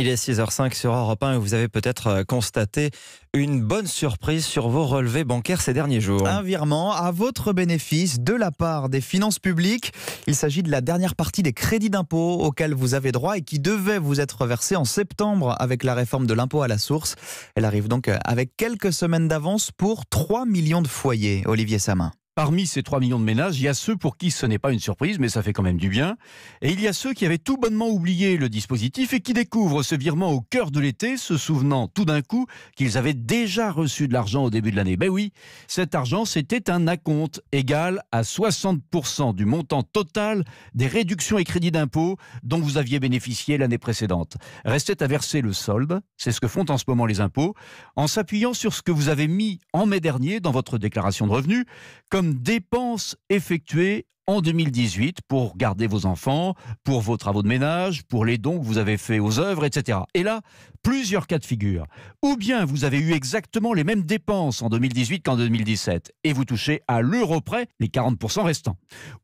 Il est 6h05 sur Europe 1 et vous avez peut-être euh, constaté une bonne surprise sur vos relevés bancaires ces derniers jours. Un virement à votre bénéfice de la part des finances publiques. Il s'agit de la dernière partie des crédits d'impôt auxquels vous avez droit et qui devait vous être versé en septembre avec la réforme de l'impôt à la source. Elle arrive donc euh, avec quelques semaines d'avance pour 3 millions de foyers. Olivier Samin. Parmi ces 3 millions de ménages, il y a ceux pour qui ce n'est pas une surprise, mais ça fait quand même du bien. Et il y a ceux qui avaient tout bonnement oublié le dispositif et qui découvrent ce virement au cœur de l'été, se souvenant tout d'un coup qu'ils avaient déjà reçu de l'argent au début de l'année. Ben oui, cet argent, c'était un acompte égal à 60% du montant total des réductions et crédits d'impôt dont vous aviez bénéficié l'année précédente. Restait à verser le solde, c'est ce que font en ce moment les impôts, en s'appuyant sur ce que vous avez mis en mai dernier dans votre déclaration de revenus, comme dépenses effectuées en 2018 pour garder vos enfants, pour vos travaux de ménage, pour les dons que vous avez faits aux œuvres, etc. Et là, plusieurs cas de figure. Ou bien vous avez eu exactement les mêmes dépenses en 2018 qu'en 2017 et vous touchez à l'euro près les 40% restants.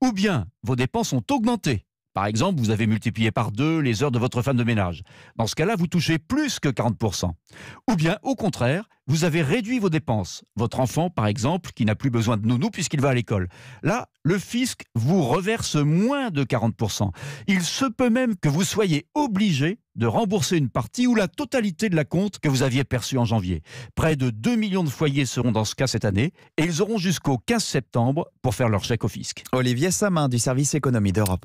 Ou bien vos dépenses ont augmenté par exemple, vous avez multiplié par deux les heures de votre femme de ménage. Dans ce cas-là, vous touchez plus que 40%. Ou bien, au contraire, vous avez réduit vos dépenses. Votre enfant, par exemple, qui n'a plus besoin de nounou puisqu'il va à l'école. Là, le fisc vous reverse moins de 40%. Il se peut même que vous soyez obligé de rembourser une partie ou la totalité de la compte que vous aviez perçue en janvier. Près de 2 millions de foyers seront dans ce cas cette année et ils auront jusqu'au 15 septembre pour faire leur chèque au fisc. Olivier Samin du service économie d'Europe.